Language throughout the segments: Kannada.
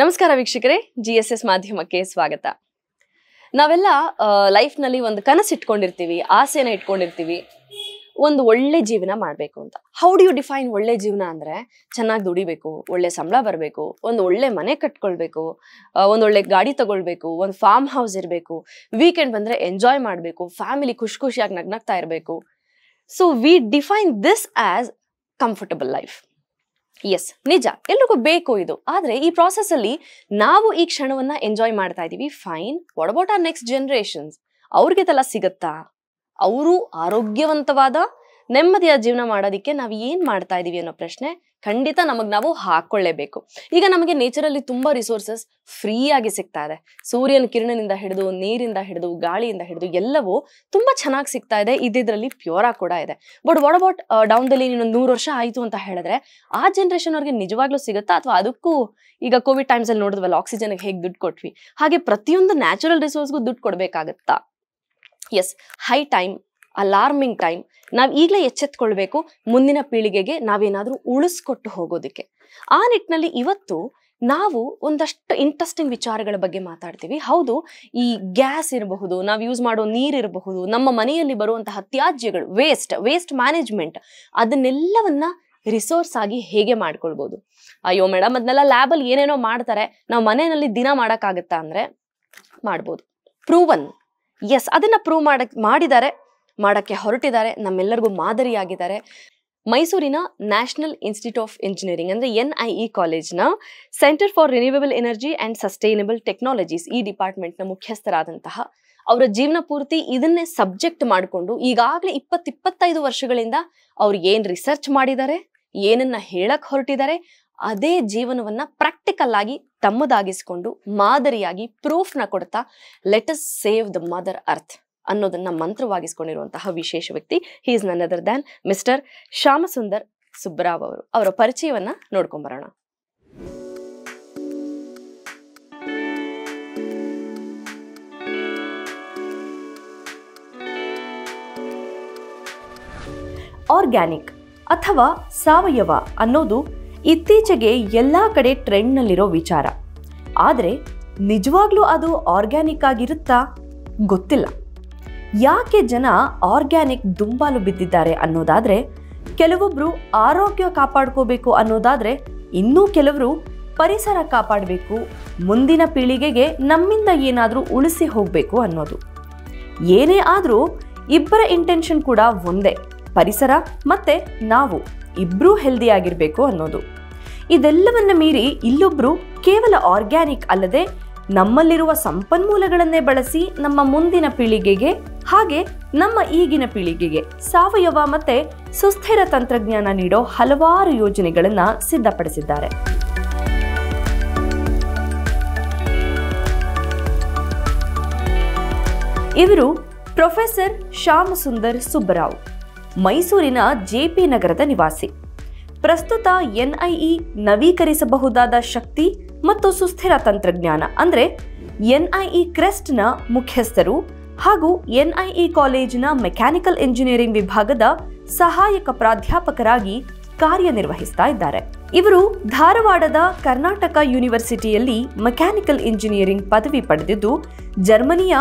ನಮಸ್ಕಾರ ವೀಕ್ಷಕರೇ ಜಿ ಎಸ್ ಎಸ್ ಮಾಧ್ಯಮಕ್ಕೆ ಸ್ವಾಗತ ನಾವೆಲ್ಲ ಲೈಫ್ನಲ್ಲಿ ಒಂದು ಕನಸು ಇಟ್ಕೊಂಡಿರ್ತೀವಿ ಆಸೆನ ಇಟ್ಕೊಂಡಿರ್ತೀವಿ ಒಂದು ಒಳ್ಳೆ ಜೀವನ ಮಾಡಬೇಕು ಅಂತ ಹೌ ಡು ಯು ಡಿಫೈನ್ ಒಳ್ಳೆ ಜೀವನ ಅಂದರೆ ಚೆನ್ನಾಗಿ ದುಡಿಬೇಕು ಒಳ್ಳೆ ಸಂಬಳ ಬರಬೇಕು ಒಂದು ಒಳ್ಳೆ ಮನೆ ಕಟ್ಕೊಳ್ಬೇಕು ಒಂದು ಒಳ್ಳೆ ಗಾಡಿ ತಗೊಳ್ಬೇಕು ಒಂದು ಫಾರ್ಮ್ ಹೌಸ್ ಇರಬೇಕು ವೀಕೆಂಡ್ ಬಂದರೆ ಎಂಜಾಯ್ ಮಾಡಬೇಕು ಫ್ಯಾಮಿಲಿ ಖುಷಿ ಖುಷಿಯಾಗಿ ನಗ್ನಗ್ತಾ ಇರಬೇಕು so we define this as comfortable life yes ನಿಜ ಎಲ್ರಿಗೂ ಬೇಕು ಇದು ಆದರೆ ಈ ಪ್ರಾಸೆಸ್ ಅಲ್ಲಿ ನಾವು ಈ ಕ್ಷಣವನ್ನ ಎಂಜಾಯ್ ಮಾಡ್ತಾ ಇದ್ದೀವಿ fine what are next generations ಅವ್ರಿಗೆದೆಲ್ಲ ಸಿಗತ್ತಾ ಅವರು ಆರೋಗ್ಯವಂತವಾದ ನೆಮ್ಮದಿಯ ಜೀವನ ಮಾಡೋದಕ್ಕೆ ನಾವು ಏನ್ ಮಾಡ್ತಾ ಇದೀವಿ ಅನ್ನೋ ಪ್ರಶ್ನೆ ಖಂಡಿತ ನಮಗ್ ನಾವು ಹಾಕೊಳ್ಳೇಬೇಕು ಈಗ ನಮಗೆ ನೇಚರಲ್ಲಿ ತುಂಬಾ ರಿಸೋರ್ಸಸ್ ಫ್ರೀ ಆಗಿ ಸಿಗ್ತಾ ಇದೆ ಸೂರ್ಯನ ಕಿರಣದಿಂದ ಹಿಡಿದು ನೀರಿಂದ ಹಿಡಿದು ಗಾಳಿಯಿಂದ ಹಿಡಿದು ಎಲ್ಲವೂ ತುಂಬಾ ಚೆನ್ನಾಗಿ ಸಿಗ್ತಾ ಇದೆ ಇದ್ರಲ್ಲಿ ಪ್ಯೂರಾ ಕೂಡ ಇದೆ ಬಟ್ ವಾಟ್ ಅಬೌಟ್ ಡೌನ್ ದಲ್ಲಿ ಇನ್ನೊಂದು ನೂರು ವರ್ಷ ಆಯ್ತು ಅಂತ ಹೇಳಿದ್ರೆ ಆ ಜನರೇಷನ್ ಅವ್ರಿಗೆ ನಿಜವಾಗ್ಲೂ ಸಿಗುತ್ತಾ ಅಥವಾ ಅದಕ್ಕೂ ಈಗ ಕೋವಿಡ್ ಟೈಮ್ಸ್ ಅಲ್ಲಿ ನೋಡಿದ್ವಲ್ಲ ಆಕ್ಸಿಜನ್ ಹೇಗೆ ದುಡ್ಡು ಕೊಟ್ವಿ ಹಾಗೆ ಪ್ರತಿಯೊಂದು ನ್ಯಾಚುರಲ್ ರಿಸೋರ್ಸ್ಗೂ ದುಡ್ಡು ಕೊಡ್ಬೇಕಾಗತ್ತಾ yes high time alarming time ನಾವು ಈಗಲೇ ಎಚ್ಚೆತ್ಕೊಳ್ಬೇಕು ಮುಂದಿನ ಪೀಳಿಗೆಗೆ ನಾವೇನಾದರೂ ಉಳಿಸ್ಕೊಟ್ಟು ಹೋಗೋದಕ್ಕೆ ಆ ನಿಟ್ಟಿನಲ್ಲಿ ಇವತ್ತು ನಾವು ಒಂದಷ್ಟು ಇಂಟ್ರೆಸ್ಟಿಂಗ್ ವಿಚಾರಗಳ ಬಗ್ಗೆ ಮಾತಾಡ್ತೀವಿ ಹೌದು ಈ ಗ್ಯಾಸ್ ಇರಬಹುದು ನಾವು ಯೂಸ್ ಮಾಡೋ ಇರಬಹುದು ನಮ್ಮ ಮನೆಯಲ್ಲಿ ಬರುವಂತಹ ತ್ಯಾಜ್ಯಗಳು ವೇಸ್ಟ್ ವೇಸ್ಟ್ ಮ್ಯಾನೇಜ್ಮೆಂಟ್ ಅದನ್ನೆಲ್ಲವನ್ನ ರಿಸೋರ್ಸ್ ಆಗಿ ಹೇಗೆ ಮಾಡ್ಕೊಳ್ಬೋದು ಅಯ್ಯೋ ಮೇಡಮ್ ಅದನ್ನೆಲ್ಲ ಲ್ಯಾಬಲ್ಲಿ ಏನೇನೋ ಮಾಡ್ತಾರೆ ನಾವು ಮನೆಯಲ್ಲಿ ದಿನ ಮಾಡೋಕ್ಕಾಗತ್ತಾ ಅಂದರೆ ಮಾಡ್ಬೋದು ಪ್ರೂವನ್ ಎಸ್ ಅದನ್ನು ಪ್ರೂವ್ ಮಾಡಕ್ ಮಾಡಿದ್ದಾರೆ ಮಾಡೋಕ್ಕೆ ಹೊರಟಿದ್ದಾರೆ ನಮ್ಮೆಲ್ಲರಿಗೂ ಮಾದರಿಯಾಗಿದ್ದಾರೆ ಮೈಸೂರಿನ ನ್ಯಾಷನಲ್ ಇನ್ಸ್ಟಿಟ್ಯೂಟ್ ಆಫ್ ಇಂಜಿನಿಯರಿಂಗ್ ಅಂದರೆ ಎನ್ ಐ ಇ ಕಾಲೇಜ್ನ centre for renewable energy and sustainable technologies ಈ ಡಿಪಾರ್ಟ್ಮೆಂಟ್ನ ಮುಖ್ಯಸ್ಥರಾದಂತಹ ಅವರ ಜೀವನ ಪೂರ್ತಿ ಇದನ್ನೇ ಸಬ್ಜೆಕ್ಟ್ ಮಾಡಿಕೊಂಡು ಈಗಾಗಲೇ ಇಪ್ಪತ್ತಿಪ್ಪತ್ತೈದು ವರ್ಷಗಳಿಂದ ಅವ್ರು ಏನು ರಿಸರ್ಚ್ ಮಾಡಿದ್ದಾರೆ ಏನನ್ನ ಹೇಳಕ್ಕೆ ಹೊರಟಿದ್ದಾರೆ ಅದೇ ಜೀವನವನ್ನ ಪ್ರಾಕ್ಟಿಕಲ್ ಆಗಿ ತಮ್ಮದಾಗಿಸಿಕೊಂಡು ಮಾದರಿಯಾಗಿ ಪ್ರೂಫ್ನ ಕೊಡ್ತಾ let's save the mother earth ಅನ್ನೋದನ್ನ ಮಂತ್ರವಾಗಿಸ್ಕೊಂಡಿರುವಂತಹ ವಿಶೇಷ ವ್ಯಕ್ತಿ he is none other than mister Shyamsundar Subbarao ಅವರು ಅವರ ಪರಿಚಯವನ್ನ ನೋಡ್ಕೊಂಬರೋಣ ಆರ್ಗ್ಯಾನಿಕ್ ಅಥವಾ ಸಾವಯವ ಅನ್ನೋದು ಇತ್ತೀಚೆಗೆ ಎಲ್ಲ ಕಡೆ ಟ್ರೆಂಡ್ನಲ್ಲಿರೋ ವಿಚಾರ ಆದರೆ ನಿಜವಾಗ್ಲೂ ಅದು ಆರ್ಗ್ಯಾನಿಕ್ ಆಗಿರುತ್ತಾ ಗೊತ್ತಿಲ್ಲ ಯಾಕೆ ಜನ ಆರ್ಗ್ಯಾನಿಕ್ ದುಂಬಾಲು ಬಿದ್ದಿದ್ದಾರೆ ಅನ್ನೋದಾದರೆ ಕೆಲವೊಬ್ಬರು ಆರೋಗ್ಯ ಕಾಪಾಡ್ಕೋಬೇಕು ಅನ್ನೋದಾದರೆ ಇನ್ನೂ ಕೆಲವರು ಪರಿಸರ ಕಾಪಾಡಬೇಕು ಮುಂದಿನ ಪೀಳಿಗೆಗೆ ನಮ್ಮಿಂದ ಏನಾದರೂ ಉಳಿಸಿ ಹೋಗಬೇಕು ಅನ್ನೋದು ಏನೇ ಆದರೂ ಇಬ್ಬರ ಇಂಟೆನ್ಷನ್ ಕೂಡ ಒಂದೇ ಪರಿಸರ ಮತ್ತು ನಾವು ಇಬ್ಬರೂ ಹೆಲ್ದಿಯಾಗಿರಬೇಕು ಅನ್ನೋದು ಇದೆಲ್ಲವನ್ನ ಮೀರಿ ಇಲ್ಲೊಬ್ಬರು ಕೇವಲ ಆರ್ಗ್ಯಾನಿಕ್ ಅಲ್ಲದೆ ನಮ್ಮಲ್ಲಿರುವ ಸಂಪನ್ಮೂಲಗಳನ್ನೇ ಬಳಸಿ ನಮ್ಮ ಮುಂದಿನ ಪೀಳಿಗೆಗೆ ಹಾಗೆ ನಮ್ಮ ಈಗಿನ ಪೀಳಿಗೆಗೆ ಸಾವಯವ ಮತ್ತೆ ಸುಸ್ಥಿರ ತಂತ್ರಜ್ಞಾನ ನೀಡೋ ಹಲವಾರು ಯೋಜನೆಗಳನ್ನು ಸಿದ್ಧಪಡಿಸಿದ್ದಾರೆ ಇವರು ಪ್ರೊಫೆಸರ್ ಶ್ಯಾಮ್ ಸುಂದರ್ ಸುಬ್ಬರಾವ್ ಮೈಸೂರಿನ ಜೆಪಿ ನಗರದ ನಿವಾಸಿ ಪ್ರಸ್ತುತ ಎನ್ಐಇ ನವೀಕರಿಸಬಹುದಾದ ಶಕ್ತಿ ಮತ್ತು ಸುಸ್ಥಿರ ತಂತ್ರಜ್ಞಾನ ಅಂದ್ರೆ ಎನ್ಐಇ ಕ್ರೆಸ್ಟ್ನ ಮುಖ್ಯಸ್ಥರು ಹಾಗೂ ಎನ್ಐಇ ಕಾಲೇಜಿನ ಮೆಕ್ಯಾನಿಕಲ್ ಇಂಜಿನಿಯರಿಂಗ್ ವಿಭಾಗದ ಸಹಾಯಕ ಪ್ರಾಧ್ಯಾಪಕರಾಗಿ ಕಾರ್ಯನಿರ್ವಹಿಸ್ತಾ ಇದ್ದಾರೆ ಇವರು ಧಾರವಾಡದ ಕರ್ನಾಟಕ ಯೂನಿವರ್ಸಿಟಿಯಲ್ಲಿ ಮೆಕ್ಯಾನಿಕಲ್ ಇಂಜಿನಿಯರಿಂಗ್ ಪದವಿ ಪಡೆದಿದ್ದು ಜರ್ಮನಿಯ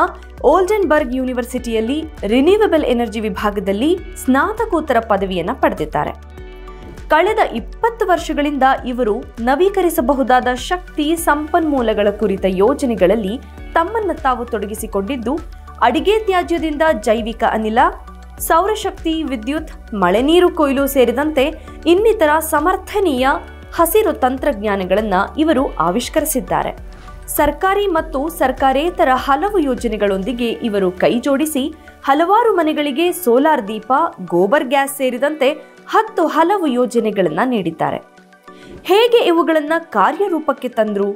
ಓಲ್ಡನ್ಬರ್ಗ್ ಯೂನಿವರ್ಸಿಟಿಯಲ್ಲಿ ರಿನ್ಯೂವಬಲ್ ಎನರ್ಜಿ ವಿಭಾಗದಲ್ಲಿ ಸ್ನಾತಕೋತ್ತರ ಪದವಿಯನ್ನು ಪಡೆದಿದ್ದಾರೆ ಕಳೆದ ಇಪ್ಪತ್ತು ವರ್ಷಗಳಿಂದ ಇವರು ನವೀಕರಿಸಬಹುದಾದ ಶಕ್ತಿ ಸಂಪನ್ಮೂಲಗಳ ಕುರಿತ ಯೋಜನೆಗಳಲ್ಲಿ ತಮ್ಮನ್ನು ತಾವು ತೊಡಗಿಸಿಕೊಂಡಿದ್ದು ಅಡಿಗೆ ತ್ಯಾಜ್ಯದಿಂದ ಜೈವಿಕ ಅನಿಲ ಸೌರಶಕ್ತಿ ವಿದ್ಯುತ್ ಮಳೆ ನೀರು ಕೊಯ್ಲು ಸೇರಿದಂತೆ ಇನ್ನಿತರ ಸಮರ್ಥನೀಯ ಹಸಿರು ತಂತ್ರಜ್ಞಾನಗಳನ್ನು ಇವರು ಆವಿಷ್ಕರಿಸಿದ್ದಾರೆ ಸರ್ಕಾರಿ ಮತ್ತು ಸರ್ಕಾರೇತರ ಹಲವು ಯೋಜನೆಗಳೊಂದಿಗೆ ಇವರು ಕೈಜೋಡಿಸಿ ಹಲವಾರು ಮನೆಗಳಿಗೆ ಸೋಲಾರ್ ದೀಪ ಗೋಬರ್ ಗ್ಯಾಸ್ ಸೇರಿದಂತೆ ಹತ್ತು ಹಲವು ಯೋಜನೆಗಳನ್ನು ನೀಡಿದ್ದಾರೆ ಹೇಗೆ ಇವುಗಳನ್ನು ಕಾರ್ಯರೂಪಕ್ಕೆ ತಂದರು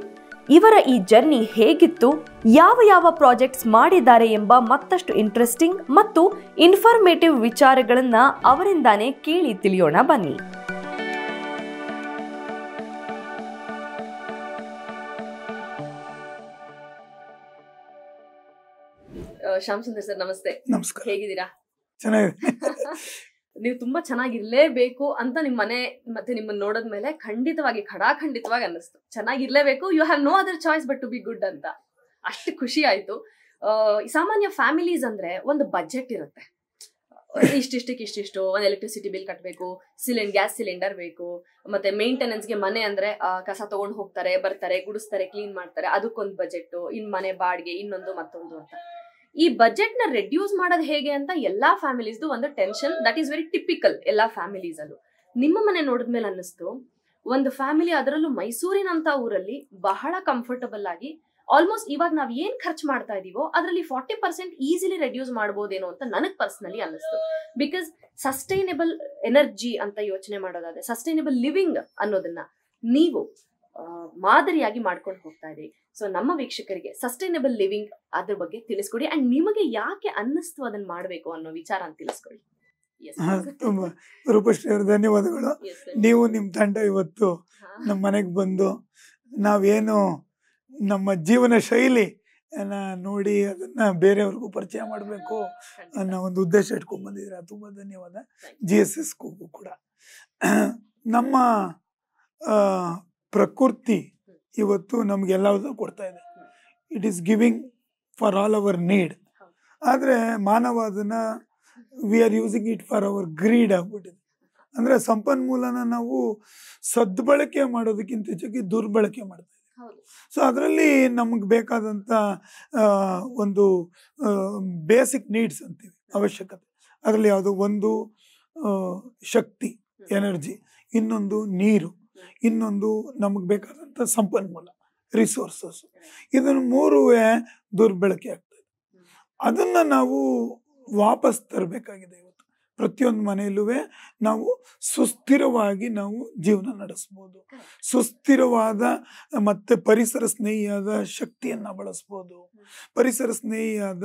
ಇವರ ಈ ಜರ್ನಿ ಹೇಗಿತ್ತು ಯಾವ ಯಾವ ಪ್ರಾಜೆಕ್ಟ್ಸ್ ಮಾಡಿದ್ದಾರೆ ಎಂಬ ಮತ್ತಷ್ಟು ಇಂಟ್ರೆಸ್ಟಿಂಗ್ ಮತ್ತು ಇನ್ಫಾರ್ಮೇಟಿವ್ ವಿಚಾರಗಳನ್ನ ಅವರಿಂದಾನೇ ಕೇಳಿ ತಿಳಿಯೋಣ ಬನ್ನಿ ಶ್ಯಾಮ್ ಸುಂದರ್ ಸರ್ ನಮಸ್ತೆ ನಮಸ್ಕಾರ ಹೇಗಿದ್ದೀರಾ ನೀವು ತುಂಬಾ ಚೆನ್ನಾಗಿರ್ಲೇಬೇಕು ಅಂತ ನಿಮ್ ಮನೆ ಮತ್ತೆ ನಿಮ್ಮನ್ನ ಮೇಲೆ ಖಂಡಿತವಾಗಿ ಖಡಾಖಂಡಿತವಾಗಿ ಅನ್ನಿಸ್ತು ಚೆನ್ನಾಗಿರ್ಲೇಬೇಕು you have no other choice but to be good ಅಂತ ಅಷ್ಟು ಖುಷಿ ಆಯ್ತು ಸಾಮಾನ್ಯ ಫ್ಯಾಮಿಲೀಸ್ ಅಂದ್ರೆ ಒಂದು ಬಜೆಟ್ ಇರುತ್ತೆ ಇಷ್ಟಿಷ್ಟಕ್ಕೆ ಇಷ್ಟಿಷ್ಟು ಒಂದು ಎಲೆಕ್ಟ್ರಿಸಿಟಿ ಬಿಲ್ ಕಟ್ಟಬೇಕು ಸಿಲಿಂಡ್ ಗ್ಯಾಸ್ ಸಿಲಿಂಡರ್ ಬೇಕು ಮತ್ತೆ ಮೇಂಟೆನೆನ್ಸ್ಗೆ ಮನೆ ಅಂದ್ರೆ ಕಸ ತಗೊಂಡು ಹೋಗ್ತಾರೆ ಬರ್ತಾರೆ ಗುಡಿಸ್ತಾರೆ ಕ್ಲೀನ್ ಮಾಡ್ತಾರೆ ಅದಕ್ಕೊಂದು ಬಜೆಟ್ ಇನ್ ಮನೆ ಬಾಡಿಗೆ ಇನ್ನೊಂದು ಮತ್ತೊಂದು ಅಂತ ಈ ಬಜೆಟ್ ನ ರೆಡ್ಯೂಸ್ ಮಾಡೋದು ಹೇಗೆ ಅಂತ ಎಲ್ಲಾ ಫ್ಯಾಮಿಲೀಸ್ದು ಒಂದು tension that is very typical ಎಲ್ಲಾ ಫ್ಯಾಮಿಲೀಸ್ ಅಲ್ಲೂ ನಿಮ್ಮ ಮನೆ ನೋಡಿದ್ಮೇಲೆ ಅನ್ನಿಸ್ತು ಒಂದು ಫ್ಯಾಮಿಲಿ ಅದರಲ್ಲೂ ಮೈಸೂರಿನಂತ ಊರಲ್ಲಿ ಬಹಳ ಕಂಫರ್ಟಬಲ್ ಆಗಿ ಆಲ್ಮೋಸ್ಟ್ ಇವಾಗ ನಾವ್ ಏನ್ ಖರ್ಚ್ ಮಾಡ್ತಾ ಇದೀವೋ ಅದರಲ್ಲಿ ಫಾರ್ಟಿ ಪರ್ಸೆಂಟ್ ಈಸಿಲಿ ರೆಡ್ಯೂಸ್ ಮಾಡಬಹುದೇನೋ ಅಂತ ನನಗ್ ಪರ್ಸನಲಿ ಅನ್ನಿಸ್ತು ಬಿಕಾಸ್ ಸಸ್ಟೈನೇಬಲ್ ಎನರ್ಜಿ ಅಂತ ಯೋಚನೆ ಮಾಡೋದಾದ್ರೆ ಸಸ್ಟೈನೇಬಲ್ ಲಿವಿಂಗ್ ಅನ್ನೋದನ್ನ ನೀವು ಮಾದರಿಯಾಗಿ ಮಾಡ್ಕೊಂಡು ಹೋಗ್ತಾ ಇದೆ ಸೊ ನಮ್ಮ ವೀಕ್ಷಕರಿಗೆ ಸಸ್ಟೈನಬಲ್ ಲಿವಿಂಗ್ ಅದ್ರ ಬಗ್ಗೆ ತಿಳಿಸ್ಕೊಡಿ ಅಂಡ್ ನಿಮಗೆ ಯಾಕೆ ಅನ್ನಿಸ್ತು ಅದನ್ನ ಮಾಡಬೇಕು ಅನ್ನೋ ವಿಚಾರ ಅಂತ ತಿಳಿಸ್ಕೊಡಿ ತುಂಬಾ ರೂಪಶ್ರೀ ಅವರು ಧನ್ಯವಾದಗಳು ನೀವು ನಿಮ್ಮ ತಂಡ ಇವತ್ತು ನಮ್ಮ ಮನೆಗೆ ಬಂದು ನಾವೇನು ನಮ್ಮ ಜೀವನ ಶೈಲಿ ನೋಡಿ ಅದನ್ನ ಬೇರೆಯವ್ರಿಗೂ ಪರಿಚಯ ಮಾಡಬೇಕು ಅನ್ನೋ ಒಂದು ಉದ್ದೇಶ ಇಟ್ಕೊಂಡ್ ಬಂದಿದ್ದೀರಾ ತುಂಬಾ ಧನ್ಯವಾದ ಜಿ ಎಸ್ ಎಸ್ ಕೂಡ ನಮ್ಮ ಪ್ರಕೃತಿ ಇವತ್ತು ನಮಗೆಲ್ಲದೂ ಕೊಡ್ತಾ ಇದೆ it is giving for all our need ಆದರೆ ಮಾನವ ಅದನ್ನು we are using it for our greed ಆಗ್ಬಿಟ್ಟಿದೆ ಅಂದರೆ ಸಂಪನ್ಮೂಲನ ನಾವು ಸದ್ಬಳಕೆ ಮಾಡೋದಕ್ಕಿಂತ ಹೆಚ್ಚಾಗಿ ದುರ್ಬಳಕೆ ಮಾಡ್ತಾ ಇದೆ ಸೊ ಅದರಲ್ಲಿ ನಮಗೆ ಬೇಕಾದಂಥ ಒಂದು ಬೇಸಿಕ್ ನೀಡ್ಸ್ ಅಂತೀವಿ ಅವಶ್ಯಕತೆ ಅದರಲ್ಲಿ ಯಾವುದು ಒಂದು ಶಕ್ತಿ ಎನರ್ಜಿ ಇನ್ನೊಂದು ನೀರು ಇನ್ನೊಂದು ನಮಗೆ ಬೇಕಾದಂಥ ಸಂಪನ್ಮೂಲ ರಿಸೋರ್ಸಸ್ ಇದನ್ನು ಮೂರೂ ದುರ್ಬಳಕೆ ಆಗ್ತದೆ ಅದನ್ನು ನಾವು ವಾಪಸ್ ತರಬೇಕಾಗಿದೆ ಇವತ್ತು ಪ್ರತಿಯೊಂದು ಮನೆಯಲ್ಲೂ ನಾವು ಸುಸ್ಥಿರವಾಗಿ ನಾವು ಜೀವನ ನಡೆಸ್ಬೋದು ಸುಸ್ಥಿರವಾದ ಮತ್ತು ಪರಿಸರ ಸ್ನೇಹಿಯಾದ ಶಕ್ತಿಯನ್ನು ಬಳಸ್ಬೋದು ಪರಿಸರ ಸ್ನೇಹಿಯಾದ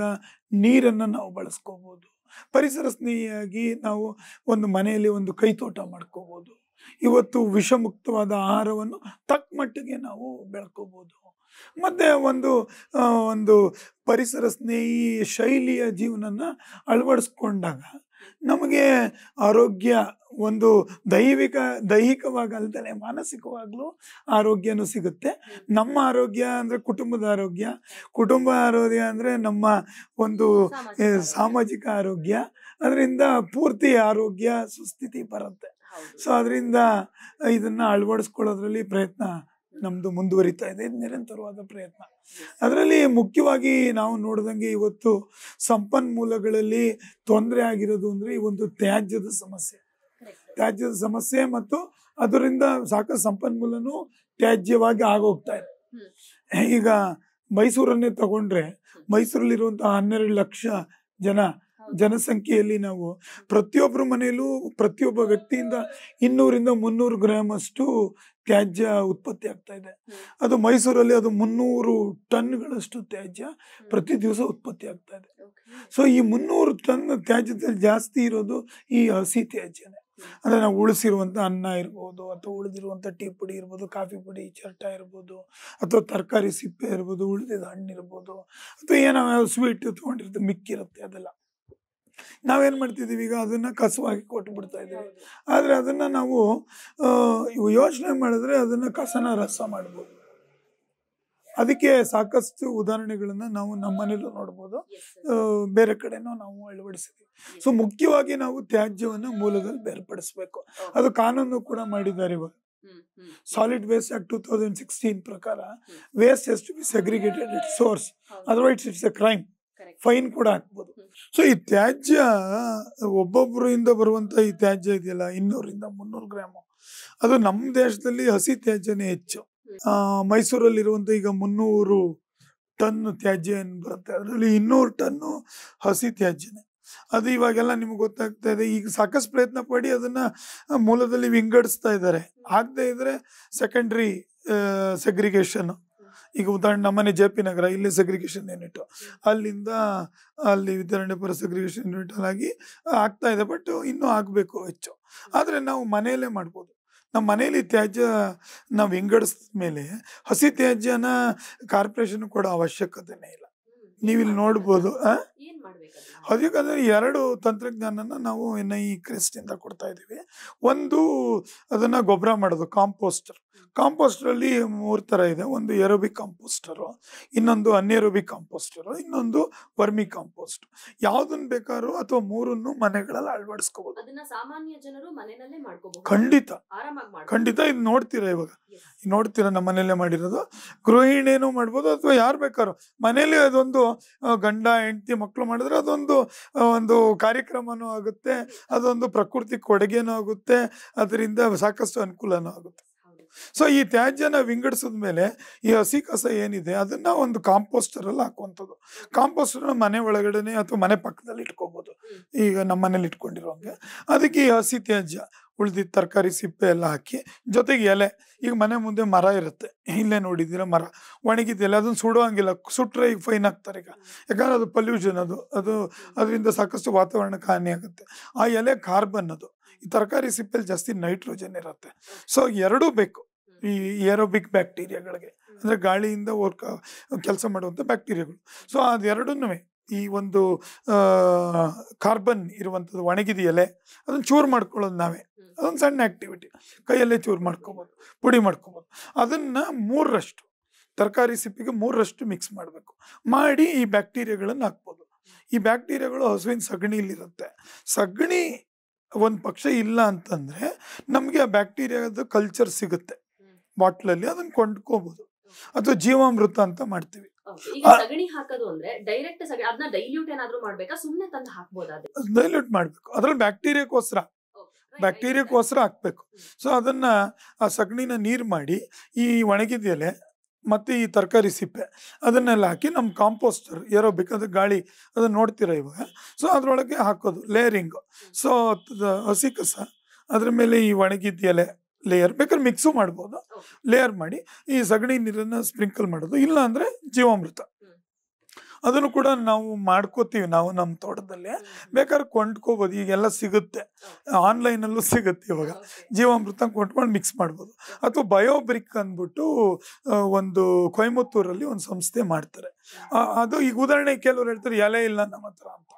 ನೀರನ್ನು ನಾವು ಬಳಸ್ಕೋಬೋದು ಪರಿಸರ ಸ್ನೇಹಿಯಾಗಿ ನಾವು ಒಂದು ಮನೆಯಲ್ಲಿ ಒಂದು ಕೈತೋಟ ಮಾಡ್ಕೋಬೋದು ಇವತ್ತು ವಿಷಮುಕ್ತವಾದ ಆಹಾರವನ್ನು ತಕ್ಕ ಮಟ್ಟಿಗೆ ನಾವು ಬೆಳ್ಕೋಬೋದು ಮತ್ತು ಒಂದು ಒಂದು ಪರಿಸರ ಸ್ನೇಹಿ ಶೈಲಿಯ ಜೀವನನ ಅಳವಡಿಸ್ಕೊಂಡಾಗ ನಮಗೆ ಆರೋಗ್ಯ ಒಂದು ದೈವಿಕ ದೈಹಿಕವಾಗಲ್ದೇ ಮಾನಸಿಕವಾಗಲೂ ಆರೋಗ್ಯನೂ ಸಿಗುತ್ತೆ ನಮ್ಮ ಆರೋಗ್ಯ ಅಂದರೆ ಕುಟುಂಬದ ಆರೋಗ್ಯ ಕುಟುಂಬ ಆರೋಗ್ಯ ಅಂದರೆ ನಮ್ಮ ಒಂದು ಸಾಮಾಜಿಕ ಆರೋಗ್ಯ ಅದರಿಂದ ಪೂರ್ತಿ ಆರೋಗ್ಯ ಸುಸ್ಥಿತಿ ಬರುತ್ತೆ ಸೊ ಅದರಿಂದ ಇದನ್ನು ಅಳವಡಿಸ್ಕೊಳ್ಳೋದ್ರಲ್ಲಿ ಪ್ರಯತ್ನ ನಮ್ಮದು ಮುಂದುವರಿತಾ ಇದೆ ನಿರಂತರವಾದ ಪ್ರಯತ್ನ ಅದರಲ್ಲಿ ಮುಖ್ಯವಾಗಿ ನಾವು ನೋಡಿದಂಗೆ ಇವತ್ತು ಸಂಪನ್ಮೂಲಗಳಲ್ಲಿ ತೊಂದರೆ ಆಗಿರೋದು ಅಂದರೆ ಈ ಒಂದು ತ್ಯಾಜ್ಯದ ಸಮಸ್ಯೆ ತ್ಯಾಜ್ಯದ ಸಮಸ್ಯೆ ಮತ್ತು ಅದರಿಂದ ಸಾಕಷ್ಟು ಸಂಪನ್ಮೂಲನೂ ತ್ಯಾಜ್ಯವಾಗಿ ಆಗೋಗ್ತಾ ಇದೆ ಈಗ ಮೈಸೂರನ್ನೇ ತಗೊಂಡ್ರೆ ಮೈಸೂರಲ್ಲಿರುವಂತಹ ಹನ್ನೆರಡು ಲಕ್ಷ ಜನ ಜನಸಂಖ್ಯೆಯಲ್ಲಿ ನಾವು ಪ್ರತಿಯೊಬ್ಬರ ಮನೆಯಲ್ಲೂ ಪ್ರತಿಯೊಬ್ಬ ವ್ಯಕ್ತಿಯಿಂದ ಇನ್ನೂರಿಂದ ಮುನ್ನೂರು ಗ್ರಾಮ್ ಅಷ್ಟು ತ್ಯಾಜ್ಯ ಉತ್ಪತ್ತಿ ಆಗ್ತಾ ಇದೆ ಅದು ಮೈಸೂರಲ್ಲಿ ಅದು ಮುನ್ನೂರು ಟನ್ಗಳಷ್ಟು ತ್ಯಾಜ್ಯ ಪ್ರತಿ ದಿವಸ ಉತ್ಪತ್ತಿ ಆಗ್ತಾ ಇದೆ ಸೊ ಈ ಮುನ್ನೂರು ಟನ್ ತ್ಯಾಜ್ಯದಲ್ಲಿ ಜಾಸ್ತಿ ಇರೋದು ಈ ಹಸಿ ತ್ಯಾಜ್ಯನೇ ಅಂದ್ರೆ ನಾವು ಉಳಿಸಿರುವಂತ ಅನ್ನ ಇರ್ಬೋದು ಅಥವಾ ಉಳಿದಿರುವಂತ ಟೀ ಪುಡಿ ಇರ್ಬೋದು ಕಾಫಿ ಪುಡಿ ಚರ್ಟ ಇರ್ಬೋದು ಅಥವಾ ತರಕಾರಿ ಸಿಪ್ಪೆ ಇರ್ಬೋದು ಉಳಿದಿದ ಹಣ್ಣು ಇರ್ಬೋದು ಅಥವಾ ಏನೋ ಸ್ವೀಟ್ ತಗೊಂಡಿರ್ತೀವಿ ಮಿಕ್ಕಿರುತ್ತೆ ಅದೆಲ್ಲ ನಾವೇನು ಮಾಡ್ತಿದ್ದೀವಿ ಈಗ ಅದನ್ನು ಕಸವಾಗಿ ಕೊಟ್ಟು ಬಿಡ್ತಾ ಇದ್ದೀವಿ ಆದರೆ ಅದನ್ನು ನಾವು ಯೋಚನೆ ಮಾಡಿದ್ರೆ ಅದನ್ನು ಕಸನ ರಸ ಮಾಡ್ಬೋದು ಅದಕ್ಕೆ ಸಾಕಷ್ಟು ಉದಾಹರಣೆಗಳನ್ನು ನಾವು ನಮ್ಮನೇಲೂ ನೋಡ್ಬೋದು ಬೇರೆ ಕಡೆನೂ ನಾವು ಅಳವಡಿಸಿದ್ವಿ ಸೊ ಮುಖ್ಯವಾಗಿ ನಾವು ತ್ಯಾಜ್ಯವನ್ನು ಮೂಲದಲ್ಲಿ ಬೇರ್ಪಡಿಸಬೇಕು ಅದು ಕಾನೂನು ಕೂಡ ಮಾಡಿದ್ದಾರೆ ಇವಾಗ solid waste act two thousand sixteen ಪ್ರಕಾರ waste is to be segregated at source otherwise it's a crime fine ಕೂಡ ಹಾಕ್ಬೋದು ಸೊ ಈ ತ್ಯಾಜ್ಯ ಒಬ್ಬೊಬ್ಬರಿಂದ ಬರುವಂಥ ಈ ತ್ಯಾಜ್ಯ ಇದೆಯಲ್ಲ ಇನ್ನೂರಿಂದ ಮುನ್ನೂರು ಗ್ರಾಮ್ ಅದು ನಮ್ಮ ದೇಶದಲ್ಲಿ ಹಸಿ ತ್ಯಾಜ್ಯನೇ ಹೆಚ್ಚು ಇರುವಂತ ಈಗ ಮುನ್ನೂರು ಟನ್ ತ್ಯಾಜ್ಯ ಏನು ಬರುತ್ತೆ ಅದರಲ್ಲಿ ಇನ್ನೂರು ಟನ್ನು ಹಸಿ ತ್ಯಾಜ್ಯನೇ ಅದು ಇವಾಗೆಲ್ಲ ನಿಮ್ಗೆ ಗೊತ್ತಾಗ್ತಾ ಇದೆ ಈಗ ಸಾಕಷ್ಟು ಪ್ರಯತ್ನ ಪಡಿ ಅದನ್ನ ಮೂಲದಲ್ಲಿ ವಿಂಗಡಿಸ್ತಾ ಇದ್ದಾರೆ ಆಗದೆ ಇದ್ರೆ ಸೆಕೆಂಡ್ರಿ ಸೆಗ್ರಿಗೇಷನ್ ಈಗ ಉದಾಹರಣೆ ನಮ್ಮನೆ ಜೆ ಪಿ ನಗರ ಇಲ್ಲಿ ಸೆಗ್ರಿಗೇಷನ್ ಯೂನಿಟ್ ಅಲ್ಲಿಂದ ಅಲ್ಲಿ ಪರ ಸೆಗ್ರಿಗೇಷನ್ ಆಗಿ ಆಗ್ತಾ ಇದೆ ಬಟ್ ಇನ್ನೂ ಆಗಬೇಕು ಹೆಚ್ಚು ಆದರೆ ನಾವು ಮನೆಯಲ್ಲೇ ಮಾಡ್ಬೋದು ನಮ್ಮ ಮನೆಯಲ್ಲಿ ತ್ಯಾಜ್ಯ ನಾವು ವಿಂಗಡಿಸಿದ ಮೇಲೆ ಹಸಿ ತ್ಯಾಜ್ಯನ ಕಾರ್ಪೊರೇಷನ್ ಕೊಡೋ ಅವಶ್ಯಕತೆನೇ ಇಲ್ಲ ನೀವಿಲ್ಲಿ ನೋಡ್ಬೋದು ಅದಕ್ಕಾದ್ರೆ ಎರಡು ತಂತ್ರಜ್ಞಾನನ ನಾವು ಎನ್ ಐ ಕ್ರಿಸ್ಟಿಂದ ಕೊಡ್ತಾ ಇದ್ದೀವಿ ಒಂದು ಅದನ್ನ ಗೊಬ್ಬರ ಮಾಡೋದು ಕಾಂಪೋಸ್ಟರ್ ಕಾಂಪೋಸ್ಟರಲ್ಲಿ ಮೂರು ಥರ ಇದೆ ಒಂದು ಎರೋಬಿಕ್ ಕಾಂಪೋಸ್ಟರು ಇನ್ನೊಂದು ಅನ್ಯರೋಬಿಕ್ ಕಾಂಪೋಸ್ಟರು ಇನ್ನೊಂದು ವರ್ಮಿ ಕಾಂಪೋಸ್ಟ್ ಯಾವುದನ್ನು ಬೇಕಾದ್ರೂ ಅಥವಾ ಮೂರನ್ನು ಮನೆಗಳಲ್ಲಿ ಅಳವಡಿಸ್ಕೋಬಹುದು ಖಂಡಿತ ಖಂಡಿತ ಇದು ನೋಡ್ತೀರಾ ಇವಾಗ ನೋಡ್ತೀರಾ ನಮ್ಮ ಮನೆಯಲ್ಲೇ ಮಾಡಿರೋದು ಗೃಹಿಣಿಯೂ ಮಾಡ್ಬೋದು ಅಥವಾ ಯಾರು ಬೇಕಾದ್ರು ಮನೇಲಿ ಅದೊಂದು ಗಂಡ ಹೆಂಡತಿ ಮಕ್ಕಳು ಮಾಡಿದ್ರೆ ಅದೊಂದು ಒಂದು ಒಂದು ಕಾರ್ಯಕ್ರಮನೂ ಆಗುತ್ತೆ ಅದೊಂದು ಪ್ರಕೃತಿ ಕೊಡುಗೆನೂ ಆಗುತ್ತೆ ಅದರಿಂದ ಸಾಕಷ್ಟು ಅನುಕೂಲನೂ ಆಗುತ್ತೆ ಸೊ ಈ ತ್ಯಾಜ್ಯನ ವಿಂಗಡಿಸಿದ ಈ ಹಸಿ ಕಸ ಏನಿದೆ ಅದನ್ನ ಒಂದು ಕಾಂಪೋಸ್ಟರ್ ಅಲ್ಲಿ ಹಾಕುವಂಥದ್ದು ಕಾಂಪೋಸ್ಟರ್ನ ಮನೆ ಒಳಗಡೆನೆ ಅಥವಾ ಮನೆ ಪಕ್ಕದಲ್ಲಿ ಇಟ್ಕೋಬಹುದು ಈಗ ನಮ್ಮ ಮನೇಲಿ ಇಟ್ಕೊಂಡಿರೋಂಗೆ ಅದಕ್ಕೆ ಈ ಹಸಿ ತ್ಯಾಜ್ಯ ಉಳಿದಿದ್ದ ತರಕಾರಿ ಸಿಪ್ಪೆ ಎಲ್ಲ ಹಾಕಿ ಜೊತೆಗೆ ಎಲೆ ಈಗ ಮನೆ ಮುಂದೆ ಮರ ಇರುತ್ತೆ ಇಲ್ಲೇ ನೋಡಿದ್ದೀರ ಮರ ಎಲೆ ಅದನ್ನು ಸುಡೋಂಗಿಲ್ಲ ಸುಟ್ಟರೆ ಈಗ ಫೈನ್ ಹಾಕ್ತಾರೆ ಈಗ ಯಾಕಂದರೆ ಅದು ಪಲ್ಯೂಷನ್ ಅದು ಅದು ಅದರಿಂದ ಸಾಕಷ್ಟು ವಾತಾವರಣಕ್ಕೆ ಹಾನಿ ಆಗುತ್ತೆ ಆ ಎಲೆ ಕಾರ್ಬನ್ ಅದು ಈ ತರಕಾರಿ ಸಿಪ್ಪೆಲಿ ಜಾಸ್ತಿ ನೈಟ್ರೋಜನ್ ಇರುತ್ತೆ ಸೊ ಎರಡೂ ಬೇಕು ಈ ಏರೋಬಿಕ್ ಬ್ಯಾಕ್ಟೀರಿಯಾಗಳಿಗೆ ಅಂದರೆ ಗಾಳಿಯಿಂದ ವರ್ಕ ಕೆಲಸ ಮಾಡುವಂಥ ಬ್ಯಾಕ್ಟೀರಿಯಾಗಳು ಸೊ ಅದೆರಡೂ ಈ ಒಂದು ಕಾರ್ಬನ್ ಇರುವಂಥದ್ದು ಒಣಗಿದ ಎಲೆ ಅದನ್ನು ಚೂರು ಮಾಡ್ಕೊಳ್ಳೋದು ನಾವೇ ಅದೊಂದು ಸಣ್ಣ ಆ್ಯಕ್ಟಿವಿಟಿ ಕೈಯಲ್ಲೇ ಚೂರು ಮಾಡ್ಕೊಬೋದು ಪುಡಿ ಮಾಡ್ಕೊಬೋದು ಅದನ್ನು ಮೂರರಷ್ಟು ತರಕಾರಿ ಸಿಪ್ಪಿಗೆ ಮೂರರಷ್ಟು ಮಿಕ್ಸ್ ಮಾಡಬೇಕು ಮಾಡಿ ಈ ಬ್ಯಾಕ್ಟೀರಿಯಾಗಳನ್ನು ಹಾಕ್ಬೋದು ಈ ಬ್ಯಾಕ್ಟೀರಿಯಾಗಳು ಹಸುವಿನ ಸಗಣಿಲಿರುತ್ತೆ ಸಗಣಿ ಒಂದು ಪಕ್ಷ ಇಲ್ಲ ಅಂತಂದರೆ ನಮಗೆ ಆ ಬ್ಯಾಕ್ಟೀರಿಯಾದ ಕಲ್ಚರ್ ಸಿಗುತ್ತೆ ಬಾಟ್ಲಲ್ಲಿ ಅದನ್ನು ಕೊಂಡ್ಕೋಬೋದು ಅಥವಾ ಜೀವಾಮೃತ ಅಂತ ಮಾಡ್ತೀವಿ ಡೈಲ್ಯೂಟ್ ಡೈಲ್ಯೂಟ್ ಮಾಡ್ಬೇಕು ಅದ್ರಲ್ಲಿ ಬ್ಯಾಕ್ಟೀರಿಯಾಕೋಸ್ಕರ ಬ್ಯಾಕ್ಟೀರಿಯಾಕ್ಕೋಸ್ಕರ ಹಾಕಬೇಕು ಸೊ ಅದನ್ನು ಆ ಸಗಣಿನ ನೀರು ಮಾಡಿ ಈ ಒಣಗಿದ ಎಲೆ ಮತ್ತು ಈ ತರಕಾರಿ ಸಿಪ್ಪೆ ಅದನ್ನೆಲ್ಲ ಹಾಕಿ ನಮ್ಮ ಕಾಂಪೋಸ್ಟರ್ ಏರೋಬಿಕ್ ಅದು ಗಾಳಿ ಅದನ್ನು ನೋಡ್ತೀರ ಇವಾಗ ಸೊ ಅದರೊಳಗೆ ಹಾಕೋದು ಲೇಯರಿಂಗು ಸೊ ಹಸಿ ಕಸ ಅದ್ರ ಮೇಲೆ ಈ ಒಣಗಿದ ಎಲೆ ಲೇಯರ್ ಬೇಕಾದ್ರೆ ಮಿಕ್ಸು ಮಾಡ್ಬೋದು ಲೇಯರ್ ಮಾಡಿ ಈ ಸಗಣಿ ನೀರನ್ನು ಸ್ಪ್ರಿಂಕಲ್ ಮಾಡೋದು ಇಲ್ಲ ಅಂದರೆ ಜೀವಾಮೃತ ಅದನ್ನು ಕೂಡ ನಾವು ಮಾಡ್ಕೋತೀವಿ ನಾವು ನಮ್ಮ ತೋಟದಲ್ಲಿ ಬೇಕಾದ್ರೆ ಕೊಂಡ್ಕೋಬೋದು ಈಗೆಲ್ಲ ಸಿಗುತ್ತೆ ಆನ್ಲೈನಲ್ಲೂ ಸಿಗುತ್ತೆ ಇವಾಗ ಜೀವಾಮೃತ ಕೊಂಡ್ಕೊಂಡು ಮಿಕ್ಸ್ ಮಾಡ್ಬೋದು ಅಥವಾ ಬಯೋಬ್ರಿಕ್ ಅಂದ್ಬಿಟ್ಟು ಒಂದು ಕೊಯಮತ್ತೂರಲ್ಲಿ ಒಂದು ಸಂಸ್ಥೆ ಮಾಡ್ತಾರೆ ಅದು ಈಗ ಉದಾಹರಣೆ ಕೆಲವರು ಹೇಳ್ತಾರೆ ಎಲೆ ಇಲ್ಲ ನಮ್ಮ ಹತ್ರ ಅಂತ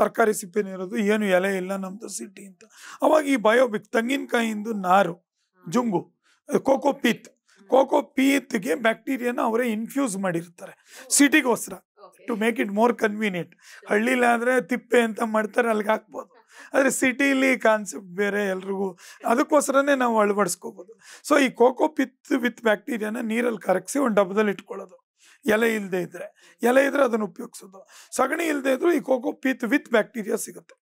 ತರಕಾರಿ ಇರೋದು ಏನು ಎಲೆ ಇಲ್ಲ ನಮ್ಮದು ಸಿಟಿ ಅಂತ ಅವಾಗ ಈ ಬಯೋಬ್ರಿಕ್ ತೆಂಗಿನಕಾಯಿಂದು ನಾರು ಜುಂಗು ಕೋಕೋ ಪೀತ್ ಕೋಕೋ ಪೀತ್ಗೆ ಬ್ಯಾಕ್ಟೀರಿಯಾನ ಅವರೇ ಇನ್ಫ್ಯೂಸ್ ಮಾಡಿರ್ತಾರೆ ಸಿಟಿಗೋಸ್ಕರ to make it more convenient ಹಳ್ಳಿಲಾದರೆ ತಿಪ್ಪೆ ಅಂತ ಮಾಡ್ತಾರೆ ಅಲ್ಲಿಗೆ ಹಾಕ್ಬೋದು ಆದರೆ ಸಿಟಿಲಿ ಕಾನ್ಸೆಪ್ಟ್ ಬೇರೆ ಎಲ್ರಿಗೂ ಅದಕ್ಕೋಸ್ಕರನೇ ನಾವು ಅಳವಡಿಸ್ಕೋಬೋದು ಸೊ ಈ ಕೋಕೋ ಪಿತ್ ವಿತ್ ಬ್ಯಾಕ್ಟೀರಿಯಾನ ನೀರಲ್ಲಿ ಕರಗಿಸಿ ಒಂದು ಡಬ್ಬದಲ್ಲಿ ಇಟ್ಕೊಳ್ಳೋದು ಎಲೆ ಇಲ್ಲದೆ ಇದ್ದರೆ ಎಲೆ ಇದ್ದರೆ ಅದನ್ನು ಉಪಯೋಗಿಸೋದು ಸಗಣಿ ಇಲ್ಲದೆ ಇದ್ದರೂ ಈ ಕೋಕೋ ಪಿತ್ ವಿತ್ ಬ್ಯಾಕ್ಟೀರಿಯಾ ಸಿಗುತ್ತೆ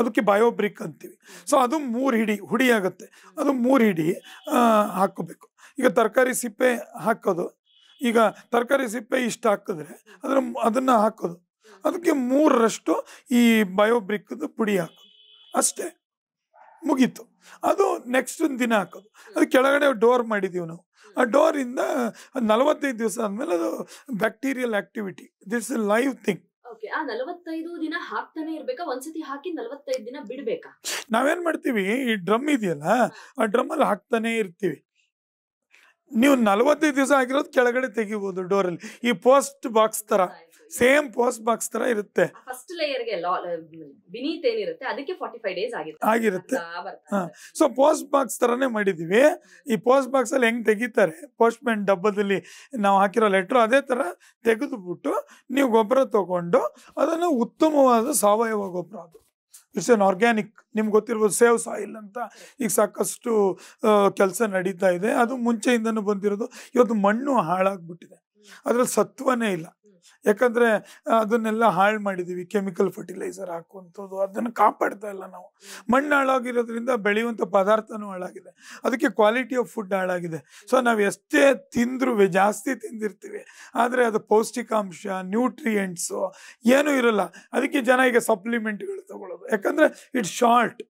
ಅದಕ್ಕೆ ಬಯೋಬ್ರಿಕ್ ಅಂತೀವಿ ಸೊ ಅದು ಮೂರು ಹಿಡಿ ಹುಡಿ ಆಗುತ್ತೆ ಅದು ಮೂರು ಹಿಡಿ ಹಾಕೋಬೇಕು ಈಗ ತರಕಾರಿ ಸಿಪ್ಪೆ ಹಾಕೋದು ಈಗ ತರಕಾರಿ ಸಿಪ್ಪೆ ಇಷ್ಟು ಹಾಕಿದ್ರೆ ಅದರ ಅದನ್ನು ಹಾಕೋದು ಅದಕ್ಕೆ ಮೂರರಷ್ಟು ಈ ಬಯೋಬ್ರಿಕ್ದು ಪುಡಿ ಹಾಕೋದು ಅಷ್ಟೇ ಮುಗೀತು ಅದು ನೆಕ್ಸ್ಟ್ ದಿನ ಹಾಕೋದು ಅದು ಕೆಳಗಡೆ ಡೋರ್ ಮಾಡಿದ್ದೀವಿ ನಾವು ಆ ಡೋರಿಂದ ನಲವತ್ತೈದು ದಿವಸ ಆದಮೇಲೆ ಅದು bacterial activity this is live thing ದಿನ ಹಾಕಿ ದಿನ ನಾವೇನ್ ಮಾಡ್ತೀವಿ ಈ ಡ್ರಮ್ ಇದೆಯಲ್ಲ ಆ ಡ್ರಮ್ ಅಲ್ಲಿ ಹಾಕ್ತಾನೆ ಇರ್ತೀವಿ ನೀವು ನಲವತ್ತೈದು ದಿವಸ ಆಗಿರೋದು ಕೆಳಗಡೆ ತೆಗಿಬೋದು ಡೋರಲ್ಲಿ ಈ ಪೋಸ್ಟ್ ಬಾಕ್ಸ್ ತರ ಸೇಮ್ ಪೋಸ್ಟ್ ಬಾಕ್ಸ್ ತರ ಇರುತ್ತೆ ಆಗಿರುತ್ತೆ ಸೊ ಪೋಸ್ಟ್ ಬಾಕ್ಸ್ ತರನೇ ಮಾಡಿದೀವಿ ಈ ಪೋಸ್ಟ್ ಬಾಕ್ಸ್ ಅಲ್ಲಿ ಹೆಂಗ್ ತೆಗಿತಾರೆ ಪೋಸ್ಟ್ ಮ್ಯಾನ್ ಡಬ್ಬದಲ್ಲಿ ನಾವು ಹಾಕಿರೋ ಲೆಟ್ರು ಅದೇ ತರ ತೆಗೆದುಬಿಟ್ಟು ನೀವು ಗೊಬ್ಬರ ತಗೊಂಡು ಅದನ್ನು ಉತ್ತಮವಾದ ಸಾವಯವ ಗೊಬ್ಬರ ಅದು ಇಟ್ಸ್ ಎನ್ ಆರ್ಗ್ಯಾನಿಕ್ ನಿಮ್ಗೆ ಗೊತ್ತಿರ್ಬೋದು ಸೇವ್ ಸಾಯಿಲ್ ಅಂತ ಈಗ ಸಾಕಷ್ಟು ಕೆಲಸ ನಡೀತಾ ಇದೆ ಅದು ಮುಂಚೆಯಿಂದನೂ ಬಂದಿರೋದು ಇವತ್ತು ಮಣ್ಣು ಹಾಳಾಗ್ಬಿಟ್ಟಿದೆ ಅದರಲ್ಲಿ ಸತ್ವನೇ ಇಲ್ಲ ಯಾಕಂದರೆ ಅದನ್ನೆಲ್ಲ ಹಾಳು ಮಾಡಿದ್ದೀವಿ ಕೆಮಿಕಲ್ ಫರ್ಟಿಲೈಸರ್ ಹಾಕುವಂಥದ್ದು ಅದನ್ನು ಕಾಪಾಡ್ತಾ ಇಲ್ಲ ನಾವು ಮಣ್ಣು ಹಾಳಾಗಿರೋದ್ರಿಂದ ಬೆಳೆಯುವಂಥ ಪದಾರ್ಥನೂ ಹಾಳಾಗಿದೆ ಅದಕ್ಕೆ ಕ್ವಾಲಿಟಿ ಆಫ್ ಫುಡ್ ಹಾಳಾಗಿದೆ ಸೊ ನಾವು ಎಷ್ಟೇ ತಿಂದರೂ ಜಾಸ್ತಿ ತಿಂದಿರ್ತೀವಿ ಆದರೆ ಅದು ಪೌಷ್ಟಿಕಾಂಶ ನ್ಯೂಟ್ರಿಯೆಂಟ್ಸು ಏನೂ ಇರಲ್ಲ ಅದಕ್ಕೆ ಜನ ಈಗ ಸಪ್ಲಿಮೆಂಟ್ಗಳು ತಗೊಳ್ಳೋದು ಯಾಕಂದರೆ ಇಟ್ಸ್ ಶಾರ್ಟ್